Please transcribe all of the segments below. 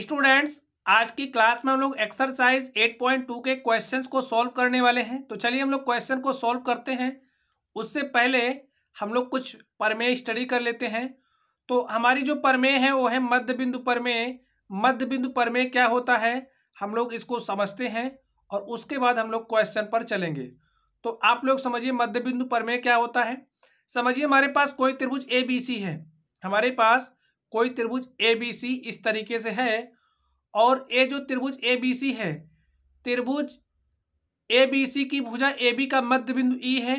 Students आज की class में हम लोग एक्सरसाइज 8.2 के क्वेश्चंस को सॉल्व करने वाले हैं तो चलिए हम लोग क्वेश्चन को सॉल्व करते हैं उससे पहले हम लोग कुछ परमेय स्टडी कर लेते हैं तो हमारी जो परमेय है वो है मध्य बिंदु परमेय मध्य बिंदु परमेय क्या होता है हम लोग इसको समझते हैं और उसके बाद हम लोग क्वेश्चन पर चलेंगे तो आप लोग समझिए मध्य बिंदु परमेय क्या होता है समझिए हमारे पास कोई त्रिभुज ए बी सी है हमारे पास कोई त्रिभुज ए बी सी इस तरीके से है और ये जो त्रिभुज ए बी सी है त्रिभुज ए बी सी की भुजा ए बी का मध्य बिंदु ई e है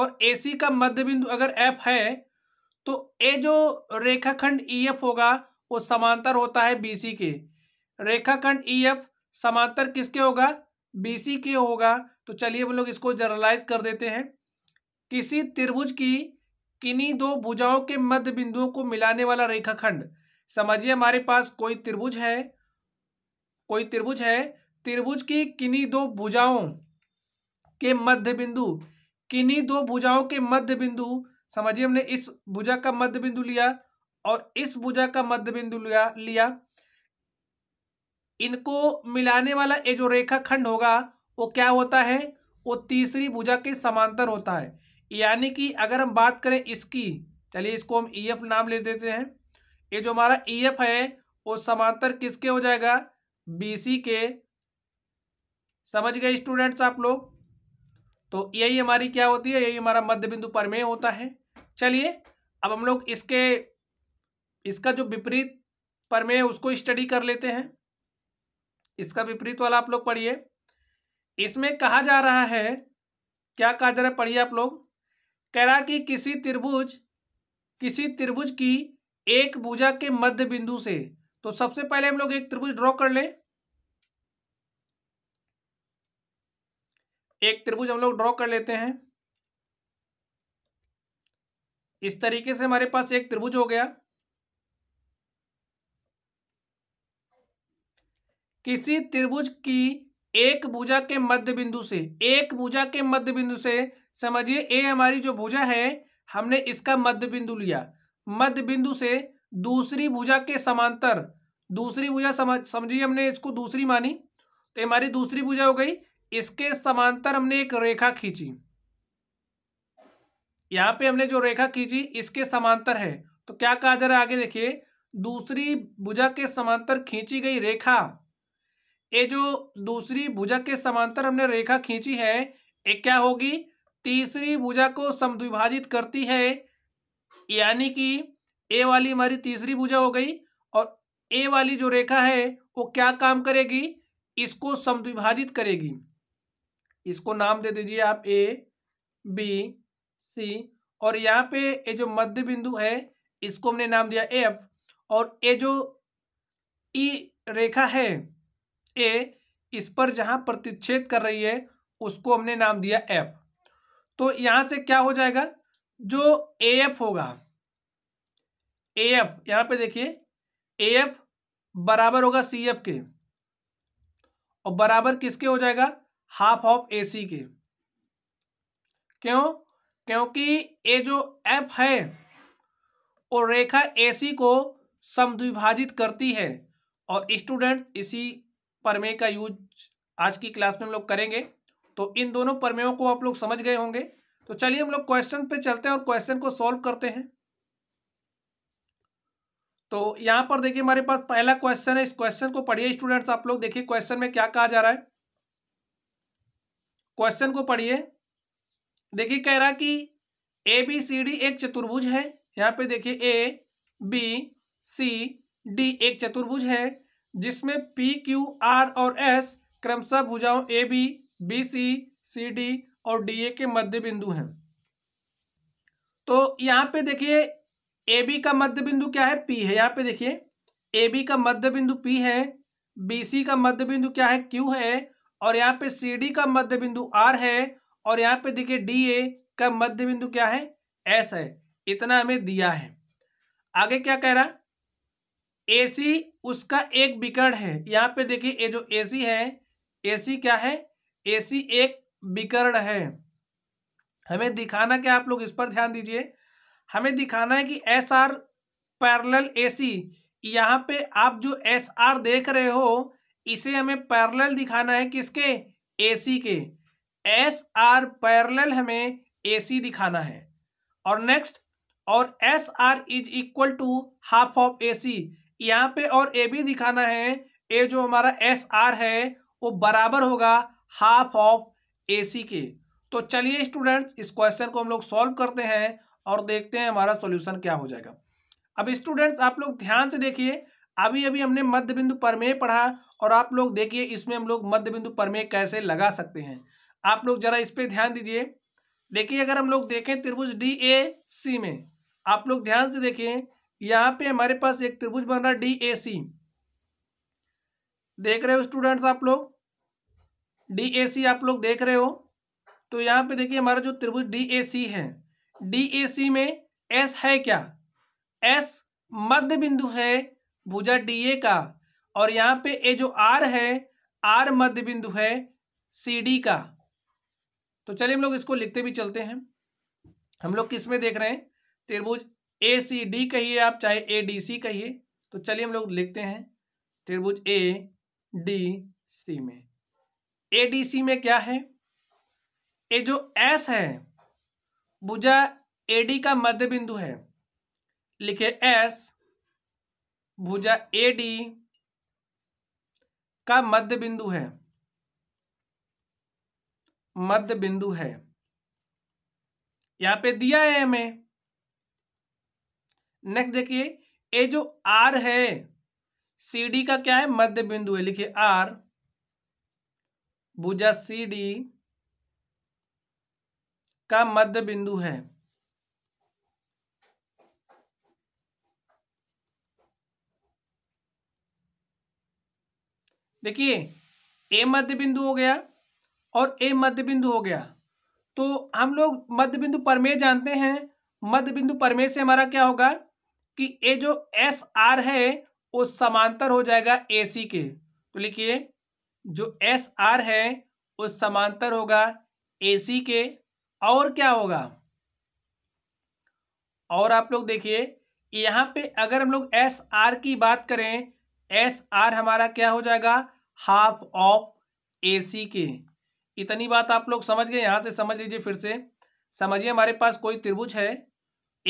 और ए सी का मध्य बिंदु अगर एफ है तो ये जो रेखाखंड ई e एफ होगा वो समांतर होता है बी सी के रेखाखंड ई e एफ समांतर किसके होगा बी सी के होगा तो चलिए हम लोग इसको जर्नलाइज कर देते हैं किसी त्रिभुज की किन्हीं दो भुजाओं के मध्य बिंदुओं को मिलाने वाला रेखाखंड समझिए हमारे पास कोई त्रिभुज है कोई त्रिभुज है त्रिभुज की किन्हीं दो भुजाओं के मध्य बिंदु किन्हीं दो भुजाओं के मध्य बिंदु समझिए हमने इस भुजा का मध्य बिंदु लिया और इस भुजा का मध्य बिंदु लिया लिया इनको मिलाने वाला ये जो रेखाखंड होगा वो क्या होता है वो तीसरी भुजा के समांतर होता है यानी कि अगर हम बात करें इसकी चलिए इसको हम ई e एफ नाम ले देते हैं ये जो हमारा ई e एफ है वो समांतर किसके हो जाएगा बी सी के समझ गए स्टूडेंट्स आप लोग तो यही हमारी क्या होती है यही हमारा मध्य बिंदु प्रमेय होता है चलिए अब हम लोग इसके इसका जो विपरीत परमेय उसको स्टडी कर लेते हैं इसका विपरीत वाला आप लोग पढ़िए इसमें कहा जा रहा है क्या कहा जा रहा है पढ़िए आप लोग कह रहा कि किसी त्रिभुज किसी त्रिभुज की एक भुजा के मध्य बिंदु से तो सबसे पहले हम लोग एक त्रिभुज ड्रॉ कर लें एक त्रिभुज हम लोग ड्रॉ कर लेते हैं इस तरीके से हमारे पास एक त्रिभुज हो गया किसी त्रिभुज की एक भुजा के मध्य बिंदु से एक भुजा के मध्य बिंदु से समझिए ए हमारी जो भुजा है हमने इसका मध्य बिंदु लिया मध्य बिंदु से दूसरी भुजा के समांतर दूसरी भुजा समझ समझिए हमने इसको दूसरी मानी तो हमारी दूसरी भुजा हो गई इसके समांतर हमने एक रेखा खींची यहां पे हमने जो रेखा खींची इसके समांतर है तो क्या कहा जा रहा है आगे देखिए दूसरी भुजा के समांतर खींची गई रेखा ये जो दूसरी भुजा के समांतर हमने रेखा खींची है ये क्या होगी तीसरी भुजा को समद्विभाजित करती है यानी कि ए वाली हमारी तीसरी भुजा हो गई और ए वाली जो रेखा है वो क्या काम करेगी इसको समद्विभाजित करेगी इसको नाम दे दीजिए आप ए बी सी और यहाँ पे ये जो मध्य बिंदु है इसको हमने नाम दिया एफ और ये जो ई e रेखा है ए इस पर जहाँ प्रतिच्छेद कर रही है उसको हमने नाम दिया एफ तो यहां से क्या हो जाएगा जो ए एफ होगा ए एफ यहां पे देखिए ए एफ बराबर होगा सी एफ के और बराबर किसके हो जाएगा हाफ ऑफ ए सी के क्यों क्योंकि ये जो एफ है वो रेखा ए सी को समद्विभाजित करती है और स्टूडेंट इसी परमे का यूज आज की क्लास में हम लोग करेंगे तो इन दोनों प्रमेयों को आप लोग समझ गए होंगे तो चलिए हम लोग क्वेश्चन पे चलते हैं और क्वेश्चन को सॉल्व करते हैं तो यहां पर देखिए हमारे पास पहला क्वेश्चन है इस क्वेश्चन को पढ़िए स्टूडेंट्स आप लोग देखिए क्वेश्चन में क्या कहा जा रहा है क्वेश्चन को पढ़िए देखिए कह रहा कि ए बी सी डी एक चतुर्भुज है यहां पे देखिए ए बी सी डी एक चतुर्भुज है जिसमें पी क्यू आर और एस क्रमशः भुजाओं A B B C C D और डी ए के मध्य बिंदु हैं तो यहाँ पे देखिए ए बी का मध्य बिंदु क्या है पी है यहाँ पे देखिए ए बी का मध्य बिंदु पी है बी सी का मध्य बिंदु क्या है क्यू है और यहाँ पे सी डी का मध्य बिंदु आर है और यहाँ पे देखिए डी ए का मध्य बिंदु क्या है एस है इतना हमें दिया है आगे क्या कह रहा ए सी उसका एक विकर्ण है यहाँ पे देखिए ये जो ए सी है ए सी क्या है एसी एक विकर्ण है हमें दिखाना क्या आप लोग इस पर ध्यान दीजिए हमें दिखाना है कि S R parallel A C यहाँ पे आप जो एस आर देख रहे हो इसे हमें पैरल दिखाना है किसके ए सी के एस आर पैरल हमें ए सी दिखाना है और नेक्स्ट और S R is equal to half of A C यहाँ पे और ए भी दिखाना है ए जो हमारा एस आर है वो बराबर होगा हाफ ऑफ ए सी के तो चलिए स्टूडेंट्स इस क्वेश्चन को हम लोग सॉल्व करते हैं और देखते हैं हमारा सॉल्यूशन क्या हो जाएगा अब स्टूडेंट्स आप लोग ध्यान से देखिए अभी अभी हमने मध्य बिंदु परमेय पढ़ा और आप लोग देखिए इसमें हम लोग मध्य बिंदु परमेय कैसे लगा सकते हैं आप लोग जरा इस पर ध्यान दीजिए देखिए अगर हम लोग देखें त्रिभुज डी ए सी में आप लोग ध्यान से देखिए यहाँ पे हमारे पास एक त्रिभुज बन रहा डी ए सी देख रहे हो स्टूडेंट्स आप लोग डी आप लोग देख रहे हो तो यहाँ पे देखिए हमारा जो त्रिभुज डी है डी में एस है क्या एस मध्य बिंदु है भुजा डी का और यहाँ पे ये जो आर है आर मध्य बिंदु है सी डी का तो चलिए हम लोग इसको लिखते भी चलते हैं हम लोग किस में देख रहे हैं त्रिभुज ए सी डी कहिए आप चाहे ए डी सी कहिए तो चलिए हम लोग लिखते हैं त्रिभुज ए डी सी में एडीसी में क्या है ये जो एस है भुजा एडी का मध्य बिंदु है लिखे एस भुजा एडी का मध्य बिंदु है मध्य बिंदु है यहां पे दिया है हमें नेक्स्ट देखिए ये जो आर है सीडी का क्या है मध्य बिंदु है लिखिए आर भुजा सी डी का मध्य बिंदु है देखिए ए मध्य बिंदु हो गया और ए मध्य बिंदु हो गया तो हम लोग मध्य बिंदु परमेय जानते हैं मध्य बिंदु परमेय से हमारा क्या होगा कि ये जो एस आर है वो समांतर हो जाएगा ए सी के तो लिखिए जो एस आर है वो समांतर होगा ए सी के और क्या होगा और आप लोग देखिए यहाँ पे अगर हम लोग एस आर की बात करें एस आर हमारा क्या हो जाएगा हाफ ऑफ ए सी के इतनी बात आप लोग समझ गए यहाँ से समझ लीजिए फिर से समझिए हमारे पास कोई त्रिभुज है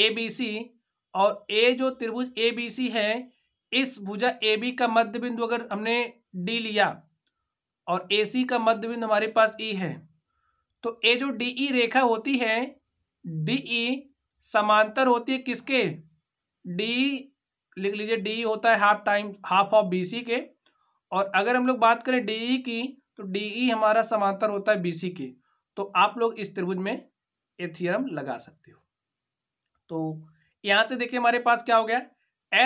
ए बी सी और ए जो त्रिभुज ए बी सी है इस भुजा ए बी का मध्य बिंदु अगर हमने डी लिया और ए सी का मध्य बिंदु हमारे पास ई e है तो ये जो डी ई e रेखा होती है डी ई e समांतर होती है किसके डी लिख लीजिए डी होता है half time half of B C के और अगर हम लोग बात करें डी ई की तो डी ई हमारा समांतर होता है बी सी के तो आप लोग इस त्रिभुज में ये थियरम लगा सकते हो तो यहाँ से देखिए हमारे पास क्या हो गया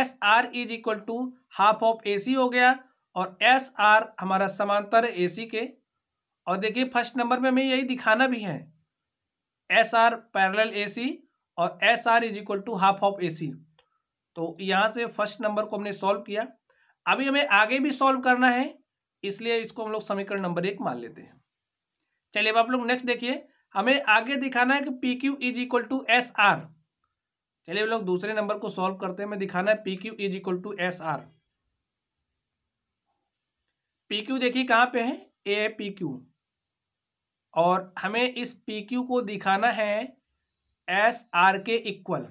S R is equal to half of A C हो गया और एस आर हमारा समांतर है ए सी के और देखिए फर्स्ट नंबर में हमें यही दिखाना भी है S R parallel A C और S R is equal to half of A C तो यहाँ से फर्स्ट नंबर को हमने सॉल्व किया अभी हमें आगे भी सॉल्व करना है इसलिए इसको हम लोग समीकरण नंबर एक मान लेते हैं चलिए अब आप लोग नेक्स्ट देखिए हमें आगे दिखाना है कि P Q is equal to S R चलिए हम लोग दूसरे नंबर को सॉल्व करते हैं हमें दिखाना है P Q is equal to S R P Q देखिए कहाँ पे है ए पी क्यू और हमें इस पी क्यू को दिखाना है एस आर के इक्वल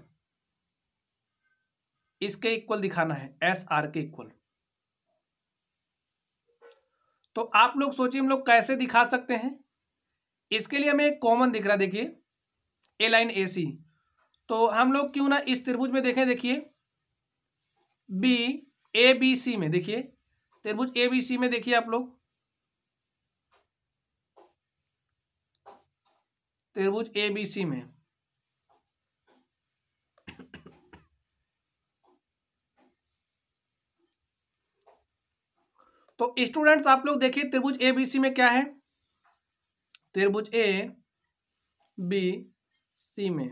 इसके इक्वल दिखाना है एस आर के इक्वल तो आप लोग सोचिए हम लोग कैसे दिखा सकते हैं इसके लिए हमें एक कॉमन दिख रहा देखिए ए लाइन ए सी तो हम लोग क्यों ना इस त्रिभुज में देखें देखिए बी ए बी सी में देखिए त्रिभुज ए बी सी में देखिए आप लोग त्रिभुज ए बी सी में तो स्टूडेंट्स आप लोग देखिए त्रिभुज ए बी सी में क्या है त्रिभुज ए बी सी में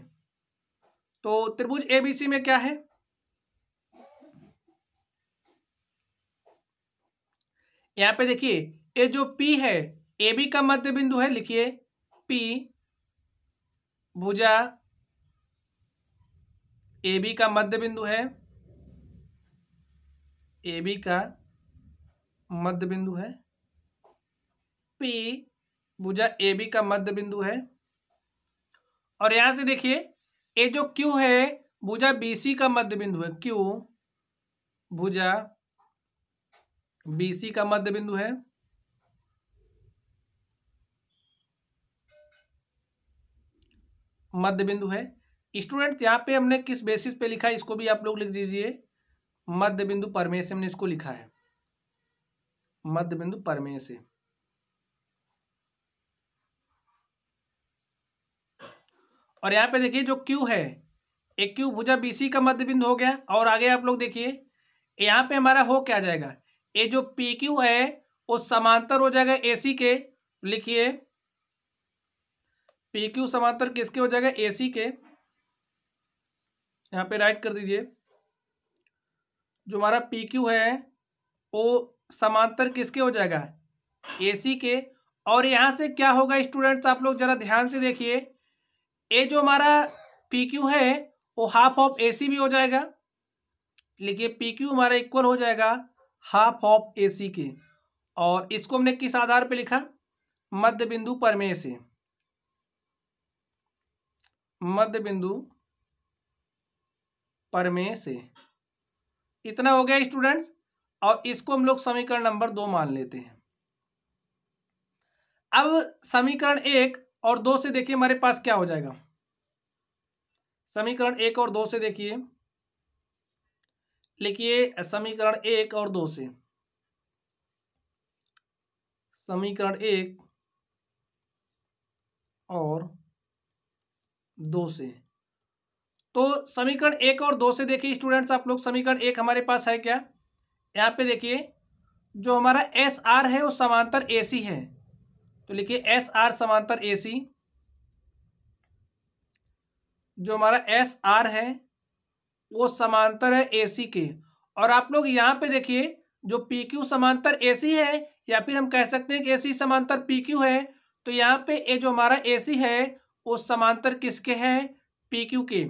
तो त्रिभुज ए बी सी में क्या है यहाँ पे देखिए ये जो पी है ए बी का मध्य बिंदु है लिखिए पी भुजा ए बी का मध्य बिंदु है ए बी का मध्य बिंदु है पी भुजा ए बी का मध्य बिंदु है और यहां से देखिए ये जो क्यू है भुजा सी का मध्य बिंदु है क्यू भुजा बीसी का मध्य बिंदु है मध्य बिंदु है स्टूडेंट यहां पे हमने किस बेसिस पे लिखा है इसको भी आप लोग लिख दीजिए मध्य बिंदु परमे से हमने इसको लिखा है मध्य बिंदु परमे से और यहां पे देखिए जो क्यू है एक क्यू भुजा बीसी का मध्य बिंदु हो गया और आगे आप लोग देखिए यहां पे हमारा हो क्या जाएगा ये जो पी क्यू है वो समांतर हो जाएगा ए सी के लिखिए पी क्यू समांतर किसके हो जाएगा ए सी के यहाँ पे राइट कर दीजिए जो हमारा पी क्यू है वो समांतर किसके हो जाएगा एसी के और यहाँ से क्या होगा स्टूडेंट्स आप लोग जरा ध्यान से देखिए ये जो हमारा पी क्यू है वो हाफ ऑफ ए सी भी हो जाएगा लिखिए पी क्यू हमारा इक्वल हो जाएगा हाफ ऑफ ए सी के और इसको हमने किस आधार पर लिखा मध्य बिंदु परमे से मध्य बिंदु परमे से इतना हो गया स्टूडेंट्स और इसको हम लोग समीकरण नंबर दो मान लेते हैं अब समीकरण एक और दो से देखिए हमारे पास क्या हो जाएगा समीकरण एक और दो से देखिए लिखिए समीकरण एक और दो से समीकरण एक और दो से तो समीकरण एक और दो से देखिए स्टूडेंट्स आप लोग समीकरण एक हमारे पास है क्या यहाँ पे देखिए जो हमारा एस आर है वो समांतर ए सी है तो लिखिए एस आर समांतर ए सी जो हमारा एस आर है वो समांतर है ए के और आप लोग यहाँ पे देखिए जो पी क्यू समांतर ए है या फिर हम कह सकते हैं कि ए समांतर पी क्यू है तो यहाँ पे ये जो हमारा ए है वो समांतर किसके हैं पी क्यू के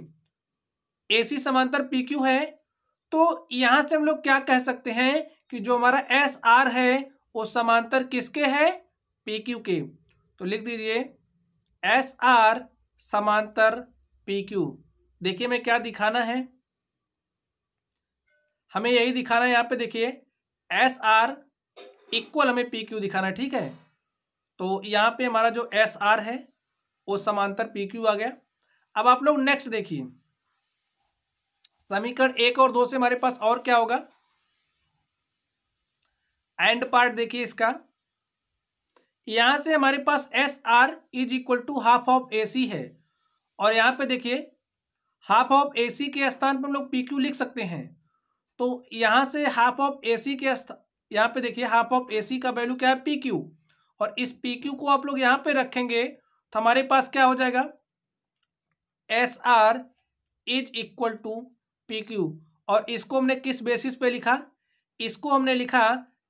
ए समांतर पी क्यू है तो यहाँ से हम लोग क्या कह सकते हैं कि जो हमारा एस आर है वो समांतर किसके है पी क्यू के तो लिख दीजिए एस आर समांतर पी क्यू देखिए मैं क्या दिखाना है हमें यही दिखाना है यहाँ पे देखिए एस आर इक्वल हमें पी क्यू दिखाना है ठीक है तो यहाँ पे हमारा जो एस आर है वो समांतर पी क्यू आ गया अब आप लोग नेक्स्ट देखिए समीकरण एक और दो से हमारे पास और क्या होगा एंड पार्ट देखिए इसका यहां से हमारे पास S R is equal to half of A C है और यहां पे देखिए हाफ ऑफ ए सी के स्थान पर हम लोग पी क्यू लिख सकते हैं तो यहां से हाफ ऑफ ए सी के यहाँ पे देखिए हाफ ऑफ ए सी का वैल्यू क्या है पी क्यू और इस पी क्यू को आप लोग यहाँ पे रखेंगे तो हमारे पास क्या हो जाएगा S R is equal to P Q और इसको हमने किस बेसिस पे लिखा इसको हमने लिखा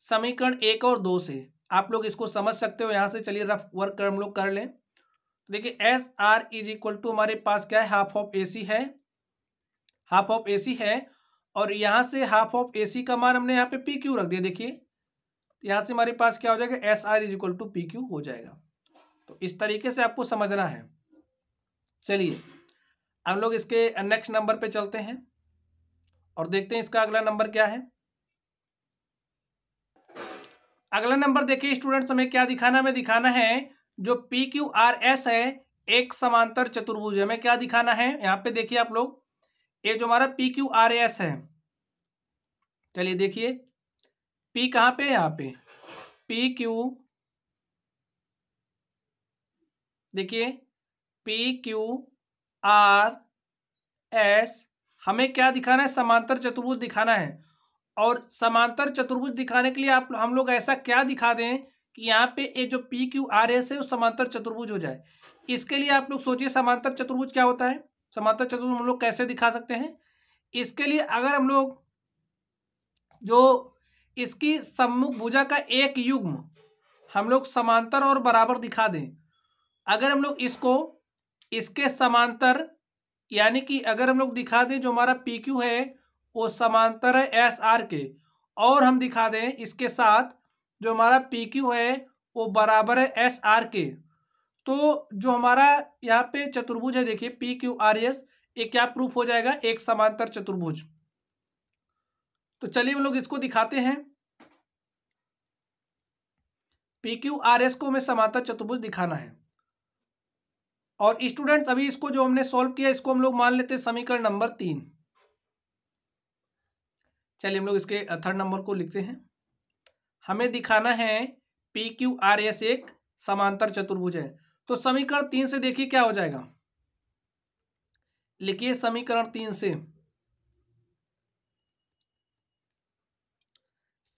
समीकरण एक और दो से आप लोग इसको समझ सकते हो यहाँ से चलिए रफ वर्क हम लोग कर लें तो देखिए S R is equal to हमारे पास क्या है हाफ ऑफ ए सी है हाफ ऑफ ए सी है और यहाँ से हाफ ऑफ ए सी का मान हमने यहाँ पे पी क्यू रख दिया देखिए यहाँ से हमारे पास क्या हो जाएगा S R is equal to P Q हो जाएगा तो इस तरीके से आपको समझना है चलिए हम लोग इसके नेक्स्ट नंबर पे चलते हैं और देखते हैं इसका अगला नंबर क्या है अगला नंबर देखिए स्टूडेंट हमें क्या दिखाना हमें दिखाना है जो पी क्यू आर एस है एक समांतर चतुर्भुज हमें क्या दिखाना है यहाँ पे देखिए आप लोग ये जो हमारा पी क्यू आर एस है चलिए देखिए पी कहाँ पे यहाँ पे पी क्यू देखिए पी क्यू आर एस हमें क्या दिखाना है समांतर चतुर्भुज दिखाना है और समांतर चतुर्भुज दिखाने के लिए आप हम लोग ऐसा क्या दिखा दें कि यहाँ पे ये जो पी क्यू आर एस है वो समांतर चतुर्भुज हो जाए इसके लिए आप लोग सोचिए समांतर चतुर्भुज क्या होता है समांतर चतुर्भुज हम लोग कैसे दिखा सकते हैं इसके लिए अगर हम लोग जो इसकी सम्मुख भुजा का एक युग्म हम लोग समांतर और बराबर दिखा दें अगर हम लोग इसको इसके समांतर यानी कि अगर हम लोग दिखा दें जो हमारा पी क्यू है वो समांतर है एस आर के और हम दिखा दें इसके साथ जो हमारा पी क्यू है वो बराबर है एस आर के तो जो हमारा यहाँ पे चतुर्भुज है देखिए पी क्यू आर एस ये क्या प्रूफ हो जाएगा एक समांतर चतुर्भुज तो चलिए हम लोग इसको दिखाते हैं पी क्यू आर एस को हमें समांतर चतुर्भुज दिखाना है और स्टूडेंट्स अभी इसको जो हमने सॉल्व किया इसको हम लोग मान लेते हैं समीकरण नंबर तीन चलिए हम लोग इसके थर्ड नंबर को लिखते हैं हमें दिखाना है पी क्यू आर एस एक समांतर चतुर्भुज है तो समीकरण तीन से देखिए क्या हो जाएगा लिखिए समीकरण तीन से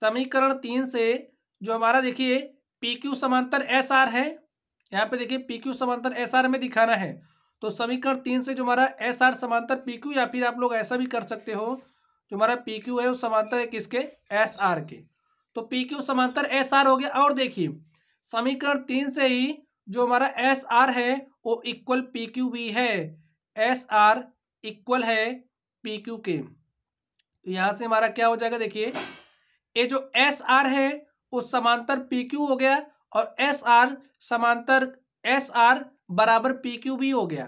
समीकरण तीन से जो हमारा देखिए पी क्यू समांतर एस आर है यहां पे देखिए पी क्यू समांतर एस आर में दिखाना है तो समीकरण तीन से जो हमारा एस आर समांतर पी क्यू या फिर आप लोग ऐसा भी कर सकते हो जो हमारा पी क्यू है वो समांतर है किसके एस आर के तो पी क्यू समांतर एस आर हो गया और देखिए समीकरण तीन से ही जो हमारा एस आर है वो इक्वल पी क्यू भी है एस आर इक्वल है पी क्यू के तो से हमारा क्या हो जाएगा देखिए ये जो एस आर है वो समांतर पी क्यू हो गया और एस आर समांतर एस आर बराबर पी क्यू भी हो गया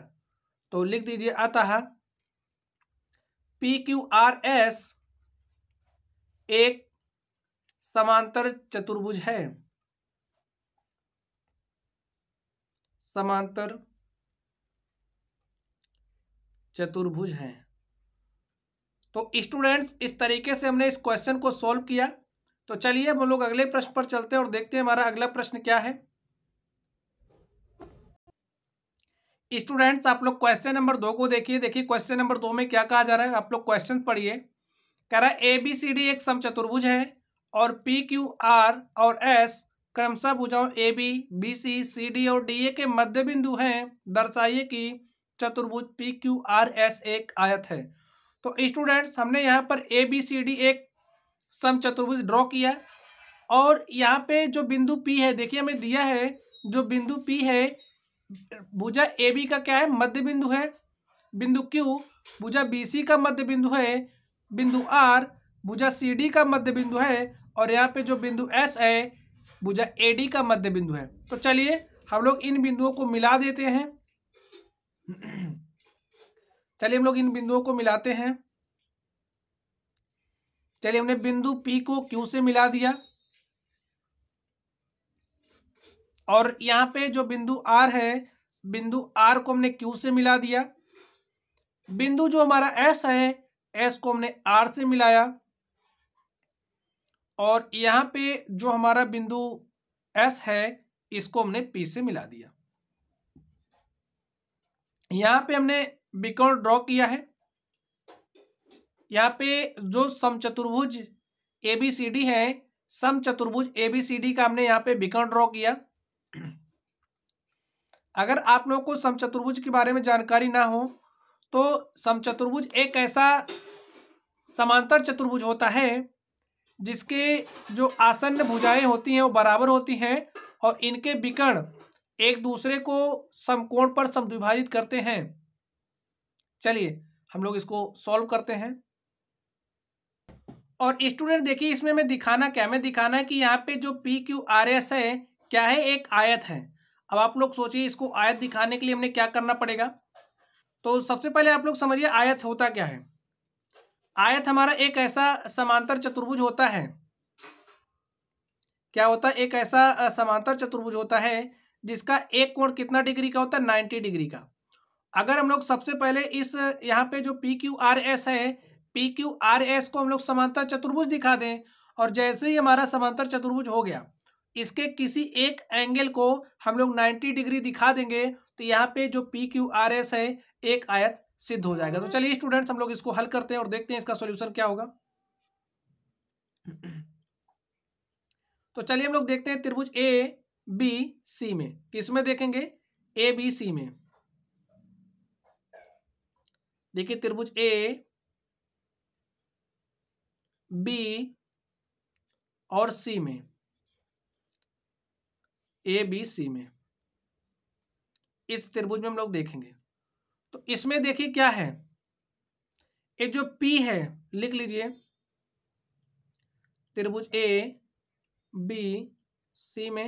तो लिख दीजिए अतः पी क्यू आर एस एक समांतर चतुर्भुज है समांतर चतुर्भुज हैं तो स्टूडेंट्स इस तरीके से हमने इस क्वेश्चन को सॉल्व किया तो चलिए हम लोग अगले प्रश्न पर चलते हैं और देखते हैं हमारा अगला प्रश्न क्या है स्टूडेंट्स आप लोग क्वेश्चन नंबर दो को देखिए देखिए क्वेश्चन नंबर दो में क्या कहा जा रहा है आप लोग क्वेश्चन पढ़िए कह रहा है ए बी सी डी एक समचतुर्भुज है और पी क्यू आर और एस क्रमशः भुजाओं A B B C C D और डी ए के मध्य बिंदु हैं दर्शाइए कि चतुर्भुज पी क्यू आर एस एक आयत है तो स्टूडेंट्स हमने यहाँ पर ए बी सी डी एक सम चतुर्भुज ड्रॉ किया और यहाँ पे जो बिंदु पी है देखिए हमें दिया है जो बिंदु पी है भुजा ए बी का क्या है मध्य बिंदु है बिंदु क्यू भुजा बी सी का मध्य बिंदु है बिंदु आर भुजा सी डी का मध्य बिंदु है और यहाँ पे जो बिंदु एस है भुजा ए डी का मध्य बिंदु है तो चलिए हम लोग इन बिंदुओं को मिला देते हैं चलिए हम लोग इन बिंदुओं को मिलाते हैं चलिए हमने बिंदु पी को क्यू से मिला दिया और यहां पे जो बिंदु आर है बिंदु आर को हमने क्यू से मिला दिया बिंदु जो हमारा एस है एस को हमने आर से मिलाया और यहाँ पे जो हमारा बिंदु एस है इसको हमने पी से मिला दिया यहाँ पे हमने बिकोण ड्रॉ किया है यहाँ पे जो समचतुर्भुज ए बी सी डी है समचतुर्भुज ए बी सी डी का हमने यहाँ पे बिकोण ड्रॉ किया अगर आप लोगों को समचतुर्भुज के बारे में जानकारी ना हो तो समचतुर्भुज एक ऐसा समांतर चतुर्भुज होता है जिसके जो आसन्न भुजाएं होती हैं वो बराबर होती हैं और इनके विकर्ण एक दूसरे को समकोण पर समद्विभाजित करते हैं चलिए हम लोग इसको सॉल्व करते हैं और स्टूडेंट देखिए इसमें मैं दिखाना क्या मैं दिखाना है कि यहाँ पे जो पी क्यू आर एस है क्या है एक आयत है अब आप लोग सोचिए इसको आयत दिखाने के लिए हमने क्या करना पड़ेगा तो सबसे पहले आप लोग समझिए आयत होता क्या है आयत हमारा एक ऐसा समांतर चतुर्भुज होता है क्या होता है एक ऐसा समांतर चतुर्भुज होता है जिसका एक कोण कितना डिग्री का होता है नाइन्टी डिग्री का अगर हम लोग सबसे पहले इस यहाँ पे जो पी क्यू आर एस है पी क्यू आर एस को हम लोग समांतर चतुर्भुज दिखा दें और जैसे ही हमारा समांतर चतुर्भुज हो गया इसके किसी एक एंगल को हम लोग 90 डिग्री दिखा देंगे तो यहाँ पे जो पी क्यू आर एस है एक आयत सिद्ध हो जाएगा तो हम्म। चलिए स्टूडेंट्स हम लोग इसको हल करते हैं और देखते हैं इसका सोल्यूशन क्या होगा तो चलिए हम लोग देखते हैं त्रिभुज ए बी सी में किसमें देखेंगे ए बी सी में देखिए त्रिभुज ए बी और सी में ए बी सी में इस त्रिभुज में हम लोग देखेंगे तो इसमें देखिए क्या है ये जो पी है लिख लीजिए त्रिभुज ए बी सी में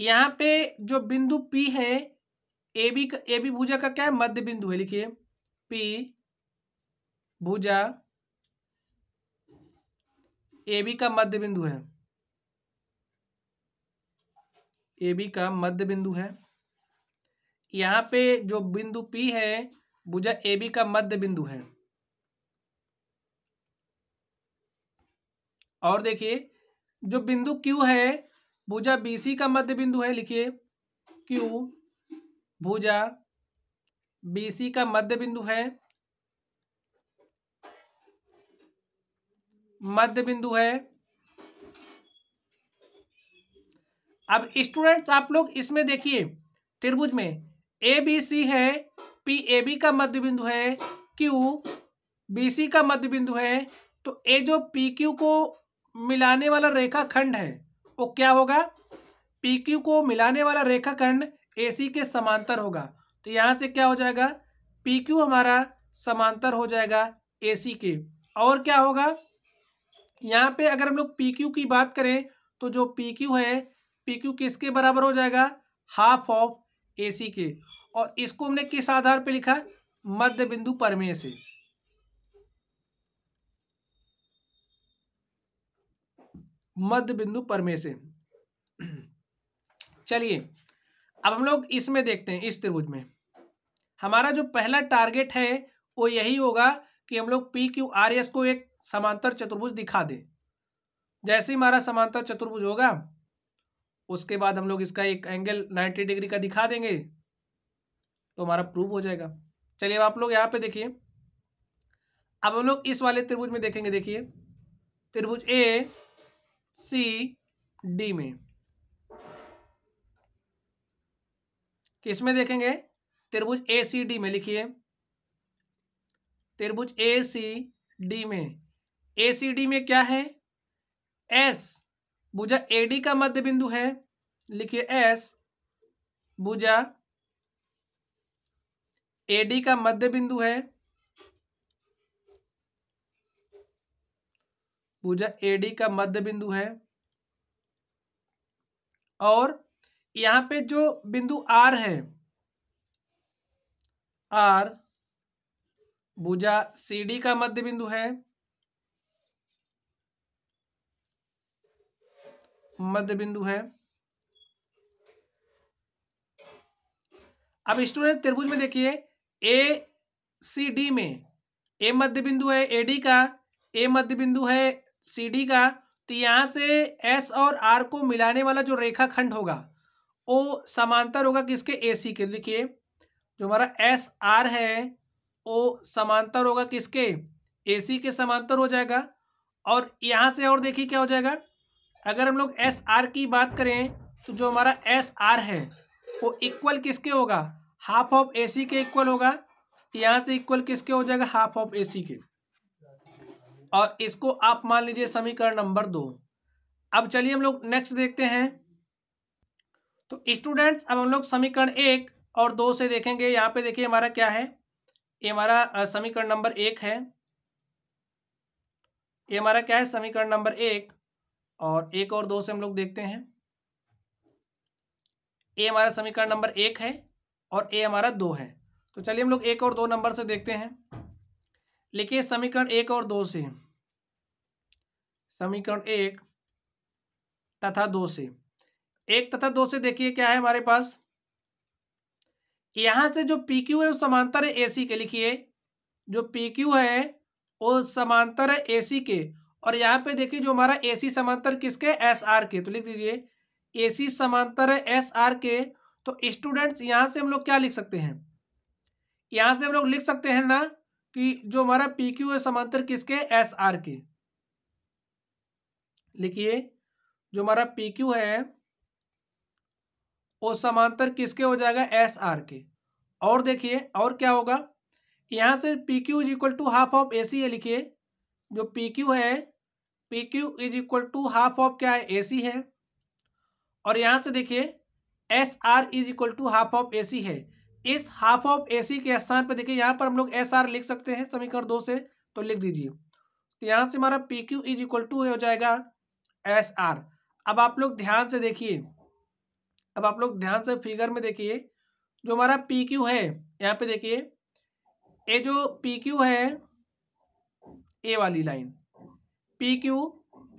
यहां पे जो बिंदु पी है ए बी का ए बी भूजा का क्या है मध्य बिंदु है लिखिए पी भूजा ए बी का मध्य बिंदु है ए बी का मध्य बिंदु है यहाँ पे जो बिंदु पी है भुजा ए बी का मध्य बिंदु है और देखिए जो बिंदु क्यू है भुजा BC का मध्य बिंदु है लिखिए क्यू भुजा BC का मध्य बिंदु है मध्य बिंदु है अब स्टूडेंट्स आप लोग इसमें देखिए त्रिभुज में ए बी सी है पी ए बी का मध्य बिंदु है क्यू बी सी का मध्य बिंदु है तो ए जो पी क्यू को मिलाने वाला रेखा खंड है वो क्या होगा पी क्यू को मिलाने वाला रेखा खंड ए सी के समांतर होगा तो यहाँ से क्या हो जाएगा पी क्यू हमारा समांतर हो जाएगा ए सी के और क्या होगा यहाँ पे अगर हम लोग पी क्यू की बात करें तो जो पी क्यू है पी क्यू किसके बराबर हो जाएगा हाफ ऑफ ए सी के और इसको हमने किस आधार पर लिखा है मध्य बिंदु परमे से मध्य बिंदु परमे से चलिए अब हम लोग इसमें देखते हैं इस त्रिभुज में हमारा जो पहला टारगेट है वो यही होगा कि हम लोग पी क्यू आर एस को एक समांतर चतुर्भुज दिखा दें जैसे ही हमारा समांतर चतुर्भुज होगा उसके बाद हम लोग इसका एक एंगल 90 डिग्री का दिखा देंगे तो हमारा प्रूव हो जाएगा चलिए अब आप लोग यहाँ पे देखिए अब हम लोग इस वाले त्रिभुज में देखेंगे देखिए त्रिभुज ए सी डी में किस में देखेंगे त्रिभुज ए सी डी में लिखिए त्रिभुज ए सी डी में ए सी डी में क्या है एस भुजा एडी का मध्य बिंदु है लिखिए एस भुजा एडी का मध्य बिंदु है भुजा एडी का मध्य बिंदु है और यहां पे जो बिंदु आर है आर भुजा सी डी का मध्य बिंदु है मध्य बिंदु है अब स्टूडेंट त्रिभुज में देखिए ए सी डी में ए मध्य बिंदु है ए डी का ए मध्य बिंदु है सी डी का तो यहां से एस और आर को मिलाने वाला जो रेखाखंड होगा वो समांतर होगा किसके ए सी के देखिए जो हमारा एस आर है वो समांतर होगा किसके ए सी के समांतर हो जाएगा और यहां से और देखिए क्या हो जाएगा अगर हम लोग एस आर की बात करें तो जो हमारा एस आर है वो इक्वल किसके होगा हाफ ऑफ ए सी के इक्वल होगा तो यहाँ से इक्वल किसके हो जाएगा हाफ ऑफ ए सी के और इसको आप मान लीजिए समीकरण नंबर दो अब चलिए हम लोग नेक्स्ट देखते हैं तो स्टूडेंट्स अब हम लोग समीकरण एक और दो से देखेंगे यहाँ पे देखिए हमारा क्या है ये हमारा समीकरण नंबर एक है ये हमारा क्या है समीकरण नंबर एक और एक और दो से हम लोग देखते हैं ए हमारा समीकरण नंबर एक है और ए हमारा दो है तो चलिए हम लोग एक और दो नंबर से देखते हैं लिखिए समीकरण एक और दो से समीकरण एक तथा दो से एक तथा दो से देखिए क्या है हमारे पास यहां से जो पी क्यू है वो समांतर है ए सी के लिखिए जो पी क्यू है वो समांतर है ए सी के और यहाँ पे देखिए जो हमारा ए सी समांतर किसके एस आर के तो लिख दीजिए ए सी समांतर है एस आर के तो स्टूडेंट्स यहाँ से हम लोग क्या लिख सकते हैं यहाँ से हम लोग लिख सकते हैं ना कि जो हमारा पी क्यू है समांतर किसके एस आर के लिखिए जो हमारा पी क्यू है वो समांतर किसके हो जाएगा एस आर के और देखिए और क्या होगा यहाँ से P Q is equal to half of A C है लिखिए जो पी क्यू है P Q is equal to half of क्या है ए सी है और यहाँ से देखिए S R is equal to half of A C है इस हाफ ऑफ ए सी के स्थान पर देखिए यहाँ पर हम लोग एस आर लिख सकते हैं समीकरण दो से तो लिख दीजिए तो यहाँ से हमारा P Q is equal to हो जाएगा एस आर अब आप लोग ध्यान से देखिए अब आप लोग ध्यान से फिगर में देखिए जो हमारा पी क्यू है यहाँ पे देखिए ये जो पी क्यू है ए वाली लाइन पी क्यू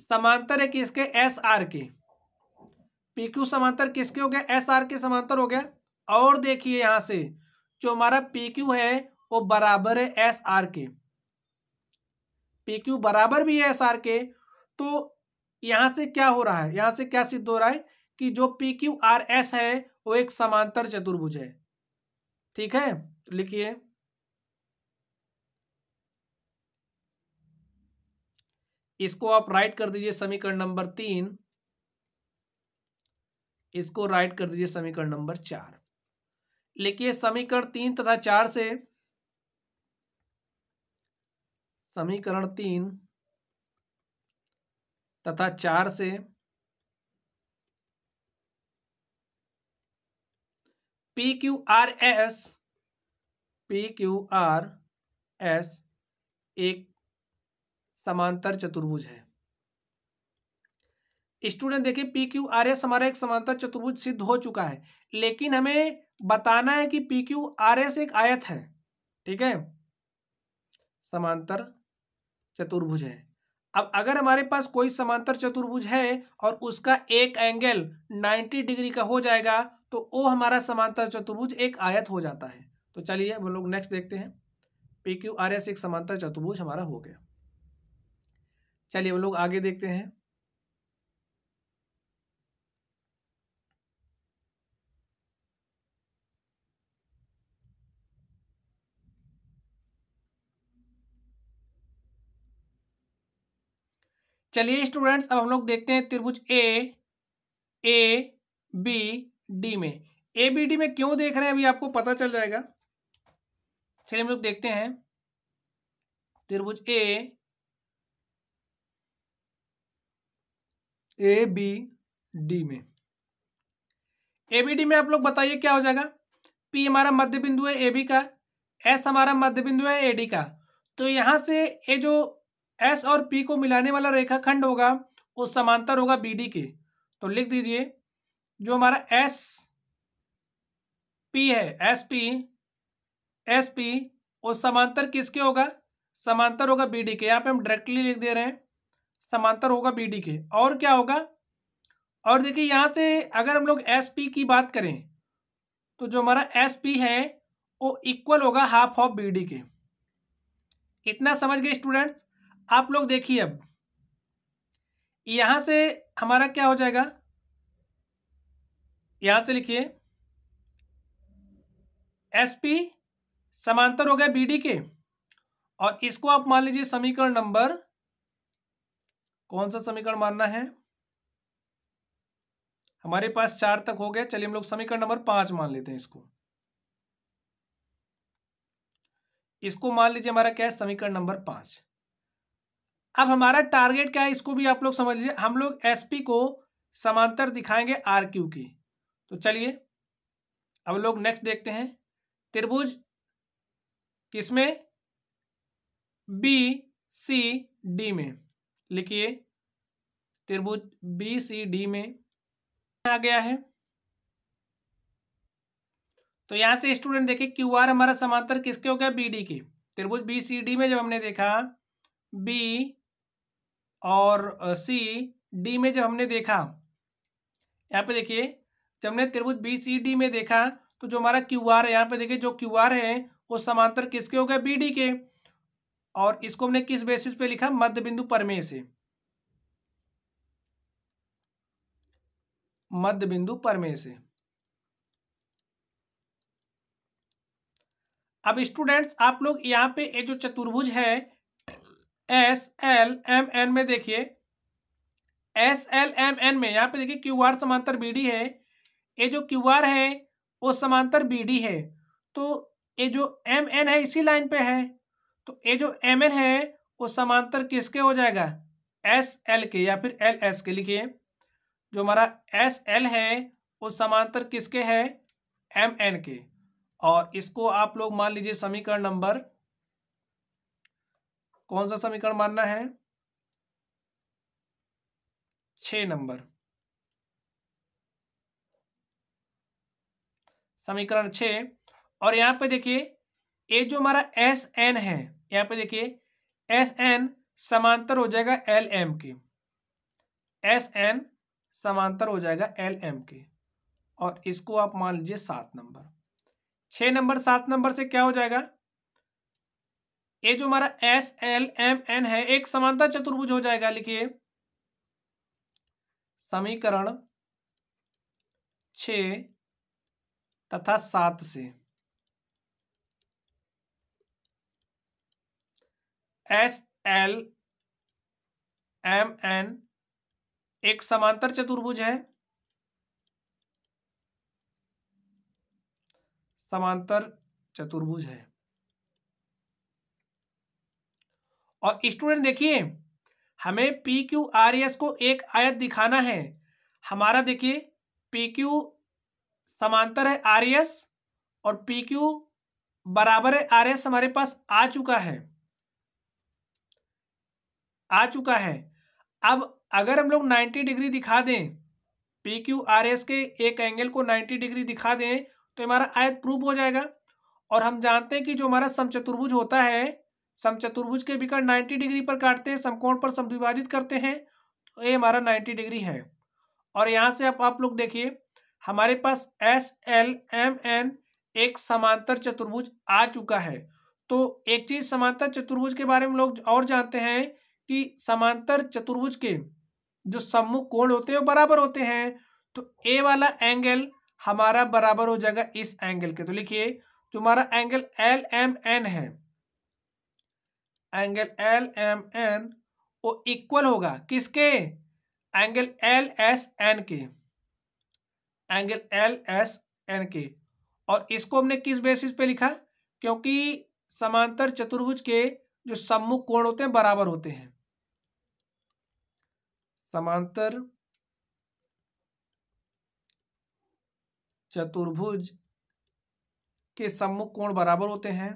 समांतर है किसके एस आर के पी क्यू समांतर किसके हो गया एस आर के समांतर हो गया और देखिए यहां से जो हमारा पी क्यू है वो बराबर है एस आर के पी क्यू बराबर भी है एस आर के तो यहां से क्या हो रहा है यहां से क्या सिद्ध हो रहा है कि जो पी क्यू आर एस है वो एक समांतर चतुर्भुज है ठीक है लिखिए इसको आप राइट कर दीजिए समीकरण नंबर तीन इसको राइट कर दीजिए समीकरण नंबर चार लेकिन समीकरण तीन तथा चार से समीकरण तीन तथा चार से P Q R S P Q R S एक समांतर चतुर्भुज है स्टूडेंट देखिए पी क्यू आर एस हमारा एक समांतर चतुर्भुज सिद्ध हो चुका है लेकिन हमें बताना है कि पी क्यू आर एस एक आयत है ठीक है समांतर चतुर्भुज है अब अगर हमारे पास कोई समांतर चतुर्भुज है और उसका एक एंगल 90 डिग्री का हो जाएगा तो वो हमारा समांतर चतुर्भुज एक आयत हो जाता है तो चलिए हम लोग नेक्स्ट देखते हैं पी क्यू आर एस एक समांतर चतुर्भुज हमारा हो गया चलिए हम लोग आगे देखते हैं चलिए स्टूडेंट्स अब हम लोग देखते हैं त्रिभुज ए ए बी डी में ए बी डी में क्यों देख रहे हैं अभी आपको पता चल जाएगा चलिए हम लोग देखते हैं त्रिभुज ए ए बी डी में ए बी डी में आप लोग बताइए क्या हो जाएगा पी हमारा मध्य बिंदु है ए बी का एस हमारा मध्य बिंदु है ए डी का तो यहां से ये जो एस और पी को मिलाने वाला रेखाखंड होगा वो समांतर होगा बी डी के तो लिख दीजिए जो हमारा एस पी है एस पी एस पी वो समांतर किसके होगा समांतर होगा बी डी के यहाँ पे हम डायरेक्टली लिख दे रहे हैं समांतर होगा बी डी के और क्या होगा और देखिए यहाँ से अगर हम लोग एस पी की बात करें तो जो हमारा एस पी है वो इक्वल होगा हाफ ऑफ बी डी के इतना समझ गए स्टूडेंट्स आप लोग देखिए अब यहाँ से हमारा क्या हो जाएगा यहाँ से लिखिए एस पी समांतर हो गया बी डी के और इसको आप मान लीजिए समीकरण नंबर कौन सा समीकरण मानना है हमारे पास चार तक हो गया चलिए हम लोग समीकरण नंबर पांच मान लेते हैं इसको इसको मान लीजिए हमारा क्या है समीकरण नंबर पांच अब हमारा टारगेट क्या है इसको भी आप लोग समझ लीजिए हम लोग एसपी को समांतर दिखाएंगे आर क्यू की तो चलिए अब लोग नेक्स्ट देखते हैं त्रिभुज किसमें बी सी डी में लिखिए त्रिभुज बी सी डी में आ गया है तो यहां से स्टूडेंट देखिए क्यू आर हमारा समांतर किसके हो गया बी डी के त्रिभुज बी सी डी में जब हमने देखा बी और सी डी में जब हमने देखा यहां पे देखिए जब हमने त्रिभुज बी सी डी में देखा तो जो हमारा क्यू आर है यहां पे देखिए जो क्यू आर है वो समांतर किसके हो गया बी डी के और इसको हमने किस बेसिस पे लिखा मध्य बिंदु परमेय से मध्य बिंदु परमेय से अब स्टूडेंट्स आप लोग यहाँ पे ये जो चतुर्भुज है एस एल एम एन में देखिए एस एल एम एन में यहाँ पे देखिए क्यू आर समांतर बी डी है ये जो क्यू आर है वो समांतर बी डी है तो ये जो एम एन है इसी लाइन पे है तो ये जो एम एन है वो समांतर किसके हो जाएगा एस एल के या फिर एल एस के लिखिए जो हमारा एस एल है वो समांतर किसके है एम एन के और इसको आप लोग मान लीजिए समीकरण नंबर कौन सा समीकरण मानना है छ नंबर समीकरण छ और यहां पे देखिए ये जो हमारा एस एन है यहाँ पे देखिए एस एन समांतर हो जाएगा एल एम के एस एन समांतर हो जाएगा एल एम के और इसको आप मान लीजिए सात नंबर छ नंबर सात नंबर से क्या हो जाएगा ये जो हमारा एस एल एम एन है एक समांतर चतुर्भुज हो जाएगा लिखिए समीकरण छ तथा सात से एस एल एम एन एक समांतर चतुर्भुज है समांतर चतुर्भुज है और स्टूडेंट देखिए हमें पी क्यू आर एस को एक आयत दिखाना है हमारा देखिए पी क्यू समांतर है आर एस e और पी क्यू बराबर है आर एस e हमारे पास आ चुका है आ चुका है अब अगर हम लोग 90 डिग्री दिखा दें पी क्यू आर एस के एक एंगल को 90 डिग्री दिखा दें तो हमारा आयत प्रूफ हो जाएगा और हम जानते हैं कि जो हमारा समचतुर्भुज होता है समचतुर्भुज के विकर्ण 90 डिग्री पर काटते हैं समकोण पर समद्विभाजित करते हैं तो ये हमारा 90 डिग्री है और यहाँ से आप आप लोग देखिए हमारे पास एस एल एम एन एक समांतर चतुर्भुज आ चुका है तो एक चीज समांतर चतुर्भुज के बारे में लोग और जानते हैं कि समांतर चतुर्भुज के जो सम्मुख कोण होते हैं वो बराबर होते हैं तो ए वाला एंगल हमारा बराबर हो जाएगा इस एंगल के तो लिखिए जो हमारा एंगल एल एम एन है एंगल एल एम एन वो इक्वल होगा किसके एंगल एल एस एन के एंगल एल एस एन के और इसको हमने किस बेसिस पे लिखा क्योंकि समांतर चतुर्भुज के जो सम्मुख कोण होते हैं बराबर होते हैं समांतर चतुर्भुज के सम्मुख कोण बराबर होते हैं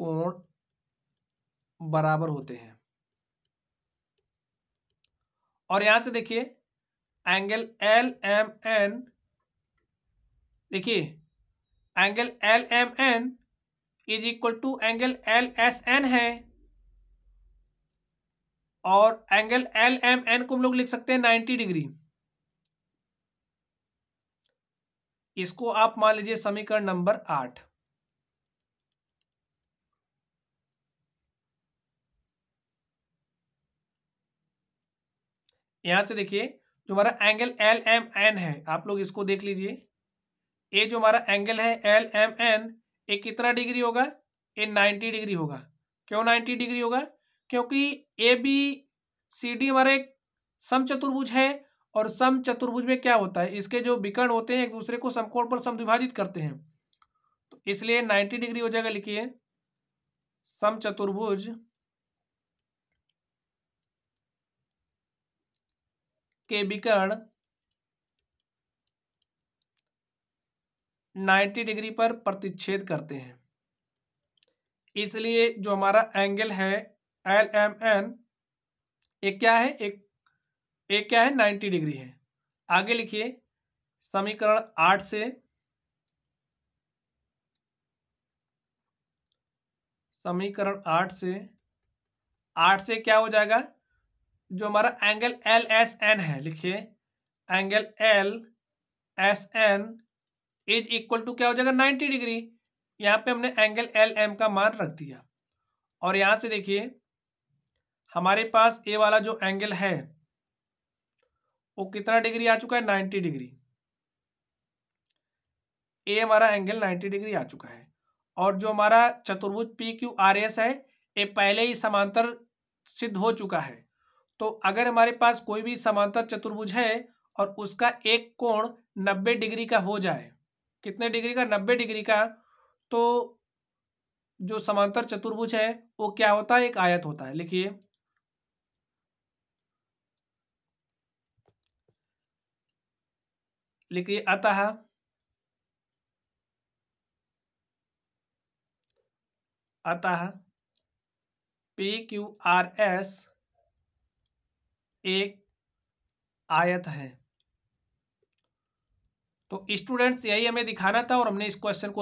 कोण बराबर होते हैं और यहां से देखिए एंगल एल एम एन देखिए angle L M N is equal to angle L S N है और एंगल एल एम एन को हम लोग लिख सकते हैं नाइन्टी डिग्री इसको आप मान लीजिए समीकरण नंबर आठ यहां से देखिए जो हमारा एंगल एल एम एन है आप लोग इसको देख लीजिए ये जो हमारा एंगल है एल एम एन ये कितना डिग्री होगा ये नाइन्टी डिग्री होगा क्यों नाइन्टी डिग्री होगा क्योंकि ए बी सी डी हमारे समचतुर्भुज है और सम चतुर्भुज में क्या होता है इसके जो विकर्ण होते हैं एक दूसरे को समकोण पर विभाजित करते हैं तो इसलिए 90 डिग्री हो जाएगा लिखिए सम चतुर्भुज के विकर्ण 90 डिग्री पर प्रतिच्छेद करते हैं इसलिए जो हमारा एंगल है एल एम एन एक क्या है एक एक क्या है 90 डिग्री है आगे लिखिए समीकरण आठ से समीकरण आठ से आठ से क्या हो जाएगा जो हमारा एंगल एल एस एन है लिखिए angle L S N is equal to क्या हो जाएगा 90 डिग्री यहाँ पे हमने एंगल एल एम का मान रख दिया और यहाँ से देखिए हमारे पास ए वाला जो एंगल है वो कितना डिग्री आ चुका है 90 डिग्री ए हमारा एंगल 90 डिग्री आ चुका है और जो हमारा चतुर्भुज पी क्यू आर एस है ये पहले ही समांतर सिद्ध हो चुका है तो अगर हमारे पास कोई भी समांतर चतुर्भुज है और उसका एक कोण 90 डिग्री का हो जाए कितने डिग्री का नब्बे डिग्री का तो जो समांतर चतुर्भुज है वो क्या होता है एक आयत होता है लिखिए लिखिए अतः अतः पी क्यू आर एस एक आयत है तो स्टूडेंट्स यही हमें दिखाना था और हमने इस क्वेश्चन को